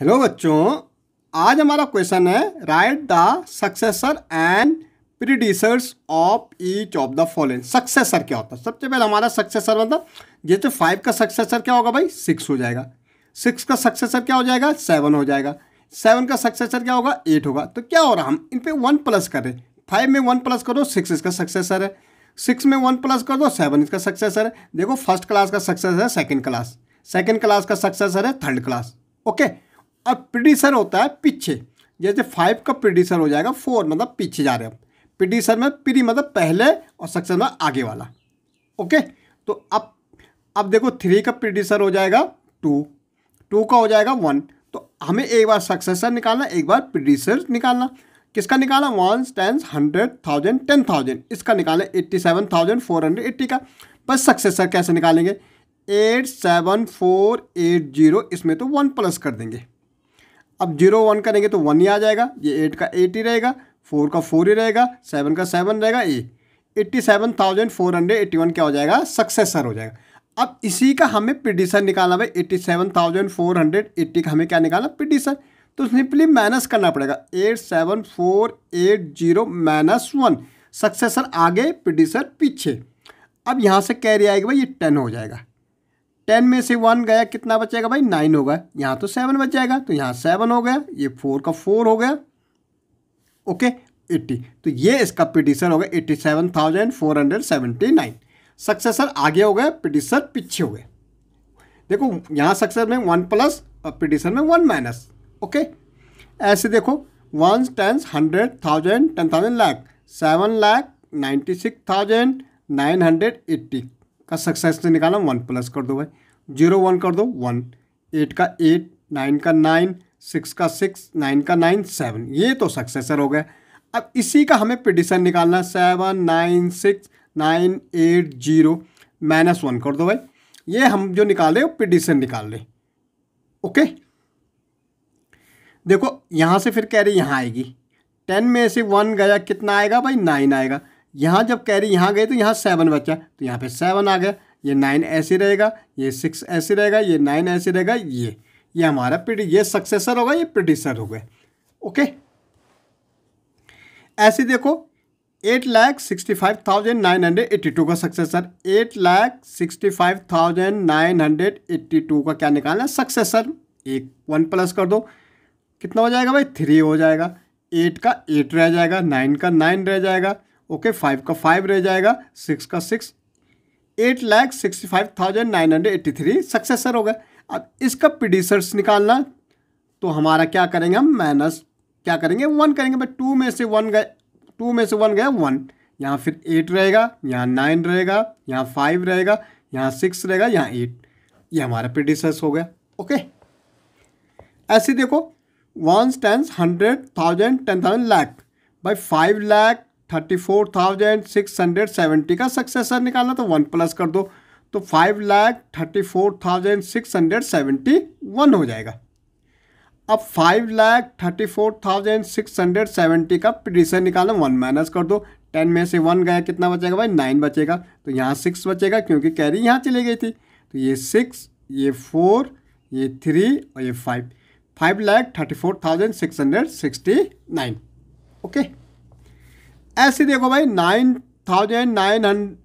Hello बच्चों आज हमारा क्वेश्चन है write the successor and predecessors of each of the following successor क्या होता है सबसे पहले हमारा सक्सेसर मतलब जैसे फाइव का सक्सेसर क्या होगा भाई सिक्स हो जाएगा सिक्स का सक्सेसर क्या हो जाएगा सेवन हो जाएगा सेवन का सक्सेसर क्या होगा एट होगा तो क्या हो रहा हम इन पर वन प्लस करें फाइव में वन प्लस करो सिक्स इसका सक्सेसर है सिक्स में वन प्लस कर दो सेवन इसका सक्सेसर है देखो फर्स्ट क्लास का सक्सेसर है सेकेंड क्लास सेकेंड क्लास का सक्सेसर है थर्ड क्लास ओके okay? और प्रिडिसर होता है पीछे जैसे फाइव का प्रिडिसर हो जाएगा फोर मतलब पीछे जा रहे हैं प्रिडिसर में प्री मतलब पहले और सक्सेस में आगे वाला ओके तो अब अब देखो थ्री का प्रिडिसर हो जाएगा टू टू का हो जाएगा वन तो हमें एक बार सक्सेसर निकालना एक बार प्रिडिसर निकालना किसका निकाला one tens hundred thousand ten thousand इसका निकाला eighty seven thousand four hundred eighty का बस सक्सेसर कैसे निकालेंगे eight seven four eight zero इसमें तो वन प्लस कर देंगे अब जीरो वन करेंगे तो वन ही आ जाएगा ये एट का एट ही रहेगा फोर का फोर ही रहेगा सेवन का सेवन रहेगा a eighty seven thousand four hundred eighty one क्या हो जाएगा सक्सेसर हो जाएगा अब इसी का हमें पिटिशन निकालना भाई eighty seven thousand four hundred eighty का हमें क्या निकालना पिटिशन तो सिंपली माइनस करना पड़ेगा eight seven four eight zero minus one successor आगे पिटिशन पीछे अब यहाँ से कैरी आएगी भाई ये टेन हो जाएगा टेन में से वन गया कितना बचेगा भाई नाइन होगा यहाँ तो सेवन बच जाएगा तो यहाँ सेवन हो गया ये फोर का फोर हो गया ओके एट्टी तो ये इसका पिटीशन हो गया eighty seven thousand four hundred seventy nine successor आगे हो गया पिटीशन पीछे हो गए देखो यहाँ सक्सेसर में वन प्लस और पिटिशन में वन माइनस ओके ऐसे देखो one tens hundred thousand ten thousand lakh seven lakh ninety six thousand nine hundred eighty का सक्सेस से तो निकाला वन प्लस कर दो भाई जीरो वन कर दो वन एट का एट नाइन का नाइन सिक्स का सिक्स नाइन का नाइन सेवन ये तो सक्सेसर हो गया अब इसी का हमें पिटिशन निकालना है seven nine six nine eight zero minus one कर दो भाई ये हम जो निकाल वो पिटिशन निकाल रहे ओके देखो यहाँ से फिर कह रही यहाँ आएगी टेन में से वन गया कितना आएगा भाई नाइन आएगा यहाँ जब कैरी यहाँ गई तो यहाँ सेवन बचा तो यहाँ पे सेवन आ गया ये नाइन ऐसे रहेगा ये सिक्स ऐसे रहेगा ये नाइन ऐसे रहेगा ये ये हमारा प्रिटी ये सक्सेसर होगा ये प्रोड्यूसर होगा ओके ऐसे देखो eight lakh sixty five thousand nine hundred eighty two का successor eight lakh sixty five thousand nine hundred eighty two का क्या निकालना है सक्सेसर एक वन प्लस कर दो कितना हो जाएगा भाई थ्री हो जाएगा एट का एट रह जाएगा नाइन का नाइन रह जाएगा ओके फाइव का फाइव रह जाएगा सिक्स का six eight lakh sixty five thousand nine hundred eighty three successor हो गया अब इसका पिडिसर्स निकालना तो हमारा क्या करेंगे हम माइनस क्या करेंगे वन करेंगे भाई टू में से वन गए टू में से वन गया वन यहाँ फिर एट रहेगा यहाँ नाइन रहेगा यहाँ फाइव रहेगा यहाँ सिक्स रहेगा यहाँ एट ये हमारा प्रिडिसर्स हो गया ओके ऐसे देखो ones tens hundred thousand ten thousand lakh by five lakh thirty four thousand six hundred seventy का सक्सेसर निकालना तो वन प्लस कर दो तो five lakh thirty four thousand six hundred seventy one हो जाएगा अब five lakh thirty four thousand six hundred seventy का प्रिडिशन निकालना वन माइनस कर दो टेन में से वन गया कितना बचेगा भाई नाइन बचेगा तो यहाँ सिक्स बचेगा क्योंकि कैरी यहाँ चली गई थी तो ये सिक्स ये फोर ये थ्री और ये five five lakh thirty four thousand six hundred sixty nine okay ऐसे देखो भाई nine thousand nine hundred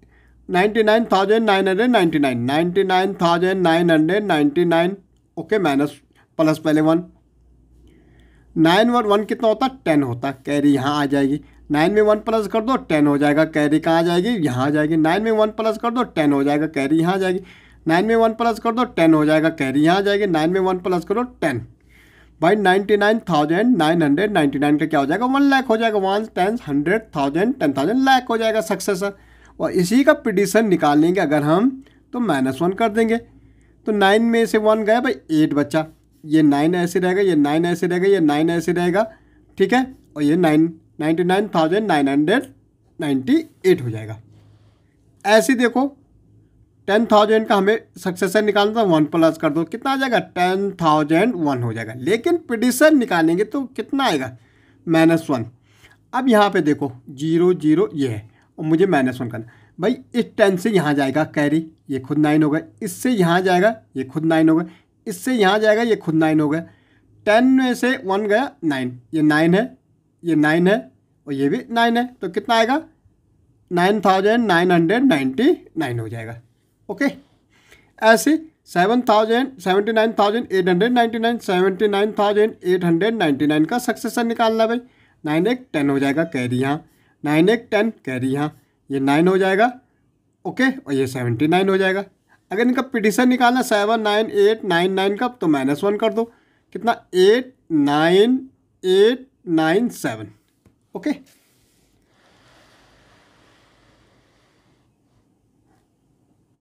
ninety nine thousand nine hundred ninety nine ninety nine thousand nine hundred ninety nine okay minus plus पहले one nine one one कितना होता है ten होता है carry यहाँ आ जाएगी नाइन में वन प्लस कर दो टेन हो जाएगा कैरी कहाँ आ जाएगी यहाँ आ जाएगी नाइन में वन प्लस कर दो टेन हो जाएगा कैरी यहाँ आ जाएगी नाइन में वन प्लस कर दो टेन हो जाएगा कैरी यहाँ आ जाएगी नाइन में वन प्लस करो टेन भाई ninety nine thousand nine hundred ninety nine का क्या हो जाएगा वन लाख हो जाएगा one ten hundred thousand ten thousand lakh हो जाएगा सक्सेस और इसी का पिटिशन निकाल लेंगे अगर हम तो माइनस वन कर देंगे तो नाइन में से वन गया भाई एट बच्चा ये नाइन ऐसे रहेगा ये नाइन ऐसे रहेगा ये नाइन ऐसे रहेगा ठीक है और ये nine ninety nine thousand nine hundred ninety eight हो जाएगा ऐसे देखो टेन थाउजेंड का हमें सक्सेसर निकालना था वन प्लस कर दो कितना आ जाएगा टेन थाउजेंड वन हो जाएगा लेकिन पिटिशन निकालेंगे तो कितना आएगा माइनस वन अब यहाँ पे देखो जीरो जीरो ये है और मुझे माइनस वन करना भाई इस टेन से यहाँ जाएगा कैरी ये खुद नाइन होगा इससे यहाँ जाएगा ये खुद नाइन होगा इससे यहाँ जाएगा ये खुद नाइन होगा टेन में से वन गया नाइन ये नाइन है ये नाइन है और ये भी नाइन है तो कितना आएगा nine thousand nine hundred ninety nine हो जाएगा ओके ऐसे seven thousand seventy nine thousand eight hundred ninety nine seventy nine thousand eight hundred ninety nine का सक्सेसर निकालना भाई नाइन एक टेन हो जाएगा कैरी यहाँ नाइन एक टेन कैरी यहाँ ये नाइन हो जाएगा ओके और ये सेवेंटी नाइन हो जाएगा अगर इनका पिटिशन निकालना seven nine eight nine nine का तो माइनस वन कर दो कितना eight nine eight nine seven okay